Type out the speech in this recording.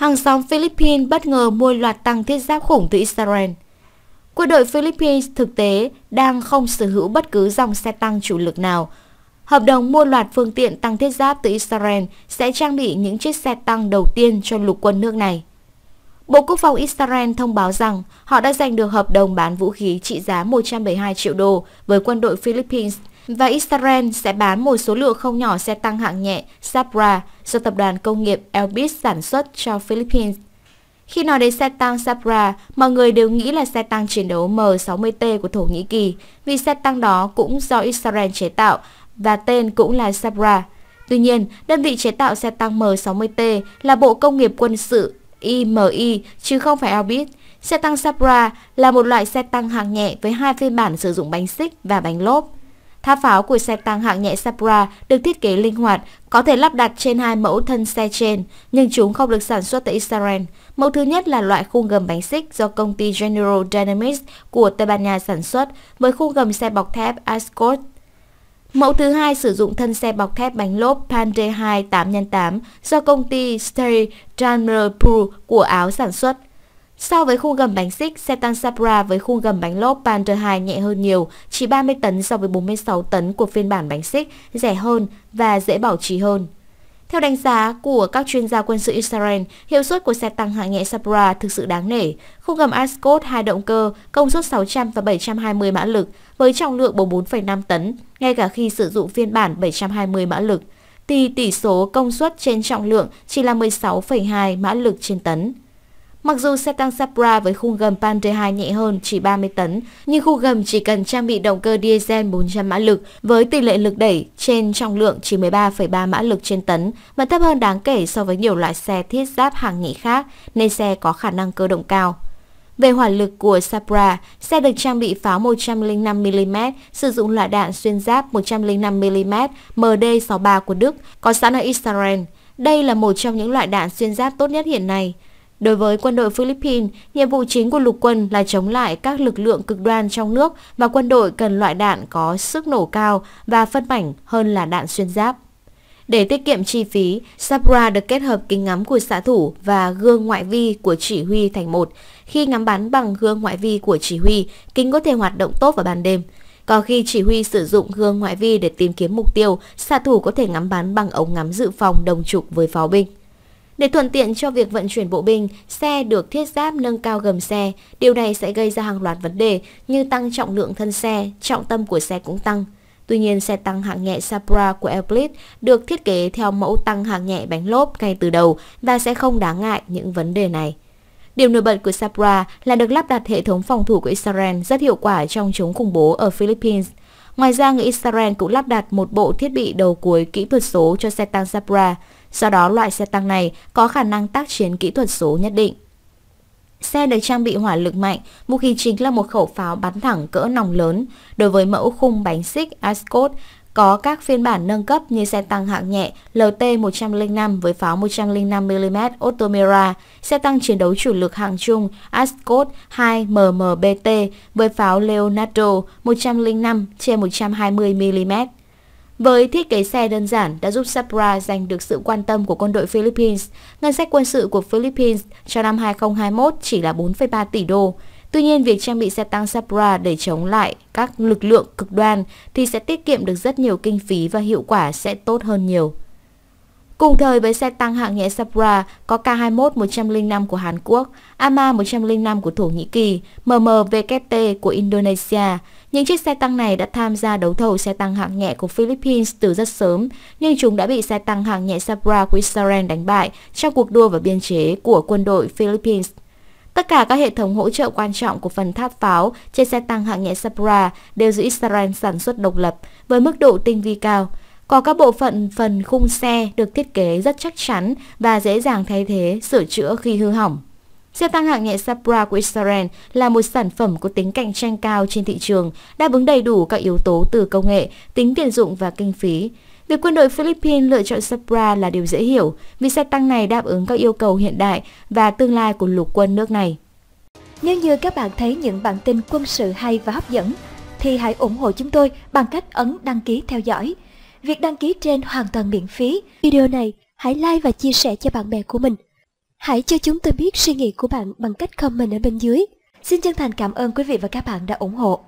hàng xóm Philippines bất ngờ mua loạt tăng thiết giáp khủng từ Israel. Quân đội Philippines thực tế đang không sở hữu bất cứ dòng xe tăng chủ lực nào. Hợp đồng mua loạt phương tiện tăng thiết giáp từ Israel sẽ trang bị những chiếc xe tăng đầu tiên cho lục quân nước này. Bộ Quốc phòng Israel thông báo rằng họ đã giành được hợp đồng bán vũ khí trị giá 172 triệu đô với quân đội Philippines và Israel sẽ bán một số lượng không nhỏ xe tăng hạng nhẹ Sabra do tập đoàn công nghiệp Elbit sản xuất cho Philippines. Khi nói đến xe tăng Sabra, mọi người đều nghĩ là xe tăng chiến đấu M-60T của Thổ Nhĩ Kỳ, vì xe tăng đó cũng do Israel chế tạo và tên cũng là Sabra. Tuy nhiên, đơn vị chế tạo xe tăng M-60T là Bộ Công nghiệp Quân sự IMI chứ không phải Elbit. Xe tăng Sabra là một loại xe tăng hạng nhẹ với hai phiên bản sử dụng bánh xích và bánh lốp. Tháp pháo của xe tăng hạng nhẹ Sabra được thiết kế linh hoạt, có thể lắp đặt trên hai mẫu thân xe trên, nhưng chúng không được sản xuất tại Israel. Mẫu thứ nhất là loại khung gầm bánh xích do công ty General Dynamics của Tây Ban Nha sản xuất với khung gầm xe bọc thép Ascot. Mẫu thứ hai sử dụng thân xe bọc thép bánh lốp Panday 2 8x8 do công ty Steyr Daimler Pool của Áo sản xuất. So với khung gầm bánh xích, xe tăng Sabra với khung gầm bánh lốp Panther 2 nhẹ hơn nhiều, chỉ 30 tấn so với 46 tấn của phiên bản bánh xích, rẻ hơn và dễ bảo trì hơn. Theo đánh giá của các chuyên gia quân sự Israel, hiệu suất của xe tăng hạng nhẹ Sabra thực sự đáng nể. Khung gầm Ascot hai động cơ, công suất 600 và 720 mã lực, với trọng lượng 44,5 tấn, ngay cả khi sử dụng phiên bản 720 mã lực, thì tỷ số công suất trên trọng lượng chỉ là 16,2 mã lực trên tấn. Mặc dù xe tăng Sabra với khung gầm Panther 2 nhẹ hơn chỉ 30 tấn, nhưng khung gầm chỉ cần trang bị động cơ diesel 400 mã lực với tỷ lệ lực đẩy trên trọng lượng chỉ 13,3 mã lực trên tấn và thấp hơn đáng kể so với nhiều loại xe thiết giáp hàng nghị khác, nên xe có khả năng cơ động cao. Về hỏa lực của Sabra, xe được trang bị pháo 105mm, sử dụng loại đạn xuyên giáp 105mm MD-63 của Đức, có sẵn ở Israel. Đây là một trong những loại đạn xuyên giáp tốt nhất hiện nay. Đối với quân đội Philippines, nhiệm vụ chính của lục quân là chống lại các lực lượng cực đoan trong nước và quân đội cần loại đạn có sức nổ cao và phân mảnh hơn là đạn xuyên giáp. Để tiết kiệm chi phí, Sabra được kết hợp kính ngắm của xạ thủ và gương ngoại vi của chỉ huy thành một. Khi ngắm bắn bằng gương ngoại vi của chỉ huy, kính có thể hoạt động tốt vào ban đêm. Còn khi chỉ huy sử dụng gương ngoại vi để tìm kiếm mục tiêu, xạ thủ có thể ngắm bắn bằng ống ngắm dự phòng đồng trục với pháo binh. Để thuận tiện cho việc vận chuyển bộ binh, xe được thiết giáp nâng cao gầm xe. Điều này sẽ gây ra hàng loạt vấn đề như tăng trọng lượng thân xe, trọng tâm của xe cũng tăng. Tuy nhiên, xe tăng hạng nhẹ Sabra của Elblit được thiết kế theo mẫu tăng hạng nhẹ bánh lốp ngay từ đầu và sẽ không đáng ngại những vấn đề này. Điểm nổi bật của Sabra là được lắp đặt hệ thống phòng thủ của Israel rất hiệu quả trong chống khủng bố ở Philippines Ngoài ra, người Israel cũng lắp đặt một bộ thiết bị đầu cuối kỹ thuật số cho xe tăng Sabra. Do đó, loại xe tăng này có khả năng tác chiến kỹ thuật số nhất định. Xe được trang bị hỏa lực mạnh, vũ khí chính là một khẩu pháo bắn thẳng cỡ nòng lớn. Đối với mẫu khung bánh xích Ascot có các phiên bản nâng cấp như xe tăng hạng nhẹ LT-105 với pháo 105mm otomira xe tăng chiến đấu chủ lực hạng trung Ascot 2MMBT với pháo Leonardo 105 trên 120mm. Với thiết kế xe đơn giản đã giúp Sabra giành được sự quan tâm của quân đội Philippines, ngân sách quân sự của Philippines cho năm 2021 chỉ là 4,3 tỷ đô. Tuy nhiên, việc trang bị xe tăng Sabra để chống lại các lực lượng cực đoan thì sẽ tiết kiệm được rất nhiều kinh phí và hiệu quả sẽ tốt hơn nhiều. Cùng thời với xe tăng hạng nhẹ Sabra có K21-105 của Hàn Quốc, AMA-105 của Thổ Nhĩ Kỳ, MMWT của Indonesia. Những chiếc xe tăng này đã tham gia đấu thầu xe tăng hạng nhẹ của Philippines từ rất sớm, nhưng chúng đã bị xe tăng hạng nhẹ Sabra của Israel đánh bại trong cuộc đua vào biên chế của quân đội Philippines. Tất cả các hệ thống hỗ trợ quan trọng của phần tháp pháo trên xe tăng hạng nhẹ Sabra đều do Israel sản xuất độc lập với mức độ tinh vi cao. Có các bộ phận phần khung xe được thiết kế rất chắc chắn và dễ dàng thay thế, sửa chữa khi hư hỏng. Xe tăng hạng nhẹ Sabra của Israel là một sản phẩm có tính cạnh tranh cao trên thị trường, đáp ứng đầy đủ các yếu tố từ công nghệ, tính tiền dụng và kinh phí. Việc quân đội Philippines lựa chọn Sabra là điều dễ hiểu vì xe tăng này đáp ứng các yêu cầu hiện đại và tương lai của lục quân nước này. Nếu như các bạn thấy những bản tin quân sự hay và hấp dẫn, thì hãy ủng hộ chúng tôi bằng cách ấn đăng ký theo dõi. Việc đăng ký trên hoàn toàn miễn phí. Video này hãy like và chia sẻ cho bạn bè của mình. Hãy cho chúng tôi biết suy nghĩ của bạn bằng cách comment ở bên dưới. Xin chân thành cảm ơn quý vị và các bạn đã ủng hộ.